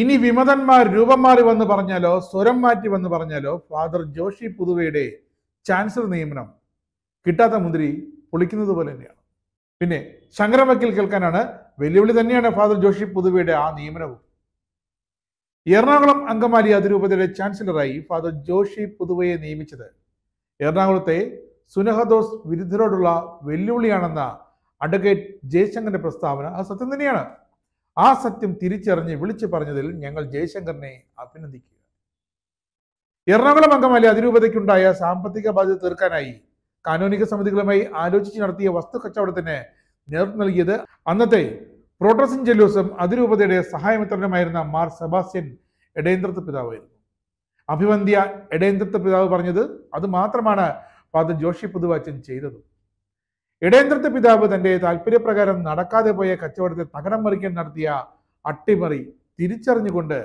ഇനി വിമതന്മാർ രൂപം മാറി വന്ന് പറഞ്ഞാലോ സ്വരം മാറ്റി വന്ന് പറഞ്ഞാലോ ഫാദർ ജോഷി പുതുവയുടെ ചാൻസലർ നിയമനം കിട്ടാത്ത മുന്തിരി പൊളിക്കുന്നത് പോലെ തന്നെയാണ് പിന്നെ ശങ്കരവക്കിൽ കേൾക്കാനാണ് വെല്ലുവിളി തന്നെയാണ് ഫാദർ ജോഷി പുതുവയുടെ ആ നിയമനവും എറണാകുളം അങ്കമാലി അതിരൂപതയുടെ ചാൻസലറായി ഫാദർ ജോഷി പുതുവയെ നിയമിച്ചത് എറണാകുളത്തെ സുനഹദോസ് വിരുദ്ധരോടുള്ള വെല്ലുവിളിയാണെന്ന അഡ്വക്കേറ്റ് ജയശങ്കറിന്റെ പ്രസ്താവന അത് സത്യം തന്നെയാണ് ആ സത്യം തിരിച്ചറിഞ്ഞ് വിളിച്ചു പറഞ്ഞതിൽ ഞങ്ങൾ ജയശങ്കറിനെ അഭിനന്ദിക്കുക എറണാകുളം അംഗമല്ല അതിരൂപതയ്ക്കുണ്ടായ സാമ്പത്തിക ബാധ്യത തീർക്കാനായി കാനോനിക സമിതികളുമായി ആലോചിച്ച് നടത്തിയ വസ്തു കച്ചവടത്തിന് നേതൃത്വം നൽകിയത് അന്നത്തെ പ്രോട്ടസിൻ ജെല്ലൂസും അതിരൂപതയുടെ സഹായമിത്രനുമായിരുന്ന മാർ സെബാസ്യൻ ഇടയന്ത്രത്വ പിതാവായിരുന്നു അഭിവന്ധ്യ ഇടയന്ത്രത്വ പിതാവ് പറഞ്ഞത് അത് മാത്രമാണ് ഫാദർ ജോഷി പുതുവാച്ചൻ ചെയ്തത് ഇടേന്ദ്രത്തെ പിതാവ് തന്റെ താല്പര്യപ്രകാരം നടക്കാതെ പോയ കച്ചവടത്തെ തകരം മറിക്കാൻ നടത്തിയ അട്ടിമറി തിരിച്ചറിഞ്ഞുകൊണ്ട്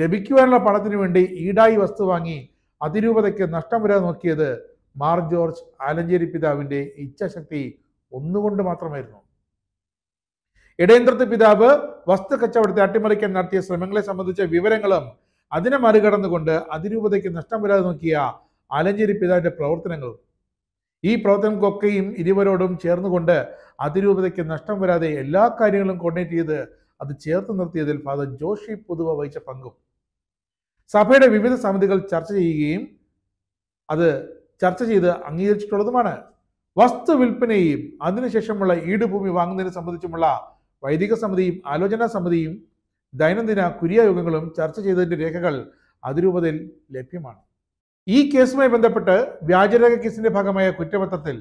ലഭിക്കുവാനുള്ള പണത്തിനു വേണ്ടി ഈടായി വസ്തു വാങ്ങി അതിരൂപതയ്ക്ക് നഷ്ടം വരാൻ നോക്കിയത് മാർ ജോർജ് ആലഞ്ചേരി പിതാവിന്റെ ഇച്ഛാശക്തി ഒന്നുകൊണ്ട് മാത്രമായിരുന്നു ഇടേന്ദ്രത്തെ പിതാവ് വസ്തു കച്ചവടത്തെ അട്ടിമറിക്കാൻ നടത്തിയ ശ്രമങ്ങളെ സംബന്ധിച്ച വിവരങ്ങളും അതിനെ മറികടന്നുകൊണ്ട് അതിരൂപതയ്ക്ക് നഷ്ടം വരാതെ നോക്കിയ ആലഞ്ചേരി പിതാവിന്റെ പ്രവർത്തനങ്ങളും ഈ പ്രവർത്തനങ്ങൾക്കൊക്കെയും ഇരുവരോടും ചേർന്നുകൊണ്ട് അതിരൂപതയ്ക്ക് നഷ്ടം വരാതെ എല്ലാ കാര്യങ്ങളും കോർഡിനേറ്റ് ചെയ്ത് അത് ചേർത്ത് നിർത്തിയതിൽ ഫാദർ ജോഷി പുതുവ വഹിച്ച പങ്കും സഭയുടെ വിവിധ സമിതികൾ ചർച്ച ചെയ്യുകയും അത് ചർച്ച ചെയ്ത് അംഗീകരിച്ചിട്ടുള്ളതുമാണ് വസ്തു വിൽപ്പനയും അതിനുശേഷമുള്ള ഈടുഭൂമി വാങ്ങുന്നതിനെ സംബന്ധിച്ചുമുള്ള വൈദിക സമിതിയും ആലോചനാ സമിതിയും ദൈനംദിന കുര്യായോഗങ്ങളും ചർച്ച ചെയ്തതിൻ്റെ രേഖകൾ അതിരൂപതയിൽ ലഭ്യമാണ് ഈ കേസുമായി ബന്ധപ്പെട്ട് വ്യാജരേഖ കേസിന്റെ ഭാഗമായ കുറ്റപത്രത്തിൽ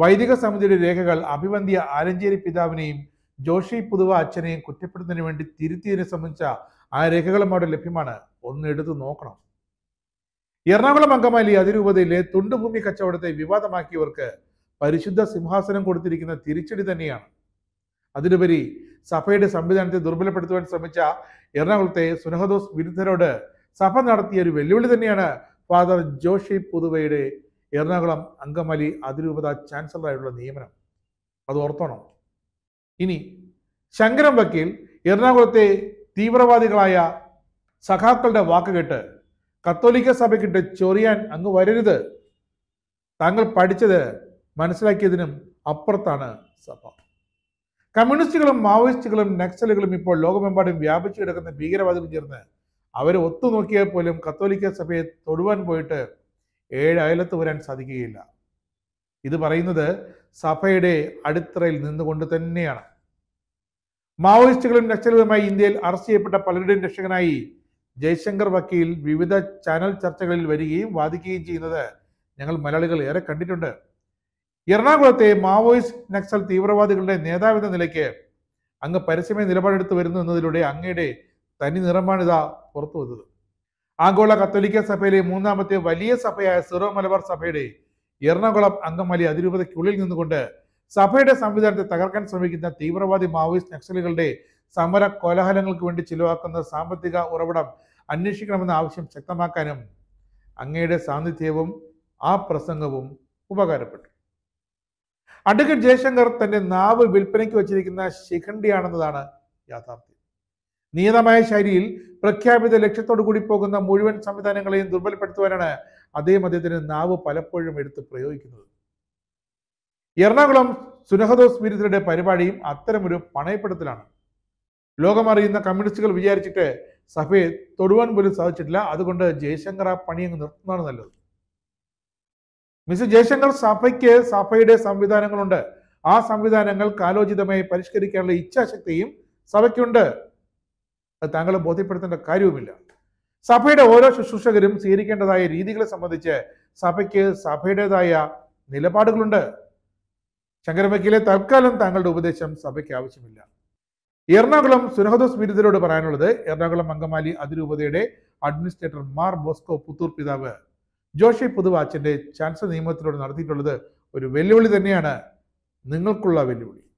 വൈദിക സമിതിയുടെ രേഖകൾ അഭിവന്ധ്യ ആലഞ്ചേരി പിതാവിനെയും ജോഷി പുതുവ അച്ഛനെയും കുറ്റപ്പെടുത്തുന്നതിന് വേണ്ടി തിരുത്തിയതിനെ സംബന്ധിച്ച ആ രേഖകളും അവിടെ ലഭ്യമാണ് ഒന്ന് എടുത്തു നോക്കണം എറണാകുളം അങ്കമാലി അതിരൂപതയിലെ തുണ്ടുഭൂമി കച്ചവടത്തെ വിവാദമാക്കിയവർക്ക് പരിശുദ്ധ സിംഹാസനം കൊടുത്തിരിക്കുന്ന തിരിച്ചടി തന്നെയാണ് അതിനുപരി സഭയുടെ സംവിധാനത്തെ ദുർബലപ്പെടുത്തുവാൻ ശ്രമിച്ച എറണാകുളത്തെ സുനഹദോസ് വിരുദ്ധരോട് സഭ നടത്തിയ ഒരു വെല്ലുവിളി തന്നെയാണ് ഫാദർ ജോഷി പുതുവയുടെ എറണാകുളം അങ്കമലി അതിരൂപത ചാൻസലറായിട്ടുള്ള നിയമനം അത് ഓർത്തോണം ഇനി ശങ്കരൻ വക്കീൽ എറണാകുളത്തെ തീവ്രവാദികളായ സഖാക്കളുടെ വാക്ക് കേട്ട് കത്തോലിക്ക സഭയ്ക്കിട്ട് ചൊറിയാൻ അങ്ങ് വരരുത് താങ്കൾ പഠിച്ചത് മനസ്സിലാക്കിയതിനും അപ്പുറത്താണ് സഭ കമ്മ്യൂണിസ്റ്റുകളും മാവോയിസ്റ്റുകളും നക്സലുകളും ഇപ്പോൾ ലോകമെമ്പാടും വ്യാപിച്ചു കിടക്കുന്ന ഭീകരവാദികൾ ചേർന്ന് അവർ ഒത്തുനോക്കിയാൽ പോലും കത്തോലിക്ക സഭയെ തൊടുവാൻ പോയിട്ട് ഏഴ് അയലത്ത് വരാൻ സാധിക്കുകയില്ല ഇത് പറയുന്നത് സഭയുടെ അടിത്തറയിൽ നിന്നുകൊണ്ട് തന്നെയാണ് മാവോയിസ്റ്റുകളും നക്സലുകളുമായി ഇന്ത്യയിൽ അറസ്റ്റ് ചെയ്യപ്പെട്ട പലരുടെയും രക്ഷകനായി ജയശങ്കർ വക്കീൽ വിവിധ ചാനൽ ചർച്ചകളിൽ വരികയും വാദിക്കുകയും ചെയ്യുന്നത് ഞങ്ങൾ മലയാളികൾ ഏറെ കണ്ടിട്ടുണ്ട് എറണാകുളത്തെ മാവോയിസ്റ്റ് നക്സൽ തീവ്രവാദികളുടെ നേതാവെന്ന നിലയ്ക്ക് അങ്ങ് പരസ്യമായി നിലപാടെടുത്ത് വരുന്നു എന്നതിലൂടെ അങ്ങയുടെ തനി നിറമാണിതാ പുറത്തു വന്നത് ആഗോള കത്തോലിക്ക സഭയിലെ മൂന്നാമത്തെ വലിയ സഭയായ സിറോ മലബാർ സഭയുടെ എറണാകുളം അങ്കമാലി അതിരൂപതയ്ക്കുള്ളിൽ നിന്നുകൊണ്ട് സഭയുടെ സംവിധാനത്തെ തകർക്കാൻ ശ്രമിക്കുന്ന തീവ്രവാദി മാവോയിസ്റ്റ് നക്സലുകളുടെ സമര കോലാഹലങ്ങൾക്ക് വേണ്ടി ചിലവാക്കുന്ന സാമ്പത്തിക ഉറവിടം അന്വേഷിക്കണമെന്ന ആവശ്യം ശക്തമാക്കാനും അങ്ങയുടെ സാന്നിധ്യവും ആ പ്രസംഗവും ഉപകാരപ്പെട്ടു അഡ്വക്കേറ്റ് ജയശങ്കർ തന്റെ നാവ് വിൽപ്പനയ്ക്ക് വച്ചിരിക്കുന്ന ശിഖണ്ഡിയാണെന്നതാണ് യാഥാർത്ഥ്യം നിയതമായ ശൈലിയിൽ പ്രഖ്യാപിത ലക്ഷ്യത്തോടു കൂടി പോകുന്ന മുഴുവൻ സംവിധാനങ്ങളെയും ദുർബലപ്പെടുത്തുവാനാണ് അതേ മദ്യത്തിന് നാവ് പലപ്പോഴും എടുത്ത് പ്രയോഗിക്കുന്നത് എറണാകുളം സുനഹദോസ് വിരുദ്ധരുടെ പരിപാടിയും അത്തരമൊരു പണയപ്പെടുത്തലാണ് ലോകമറിയുന്ന കമ്മ്യൂണിസ്റ്റുകൾ വിചാരിച്ചിട്ട് സഭയെ തൊടുവാൻ പോലും സാധിച്ചിട്ടില്ല അതുകൊണ്ട് ജയശങ്കർ ആ പണി അങ്ങ് നിർത്തുന്നതാണ് നല്ലത് മിസ് ജയശങ്കർ സഭയ്ക്ക് സഭയുടെ സംവിധാനങ്ങളുണ്ട് ആ സംവിധാനങ്ങൾ കാലോചിതമായി പരിഷ്കരിക്കാനുള്ള ഇച്ഛാശക്തിയും സഭയ്ക്കുണ്ട് അത് താങ്കളെ ബോധ്യപ്പെടുത്തേണ്ട കാര്യവുമില്ല സഭയുടെ ഓരോ ശുശ്രൂഷകരും സ്വീകരിക്കേണ്ടതായ രീതികളെ സംബന്ധിച്ച് സഭയ്ക്ക് സഭയുടേതായ നിലപാടുകളുണ്ട് ശങ്കരമക്കിയിലെ തൽക്കാലം താങ്കളുടെ ഉപദേശം സഭയ്ക്ക് ആവശ്യമില്ല എറണാകുളം സുനഹദോസ് ബിരുദരോട് പറയാനുള്ളത് എറണാകുളം അങ്കമാലി അതിരൂപതയുടെ അഡ്മിനിസ്ട്രേറ്റർ മാർ ബോസ്കോ പുത്തൂർ പിതാവ് ജോഷി പുതുവാച്ചന്റെ ചാൻസലർ നിയമത്തിലൂടെ നടത്തിയിട്ടുള്ളത് ഒരു വെല്ലുവിളി തന്നെയാണ് നിങ്ങൾക്കുള്ള വെല്ലുവിളി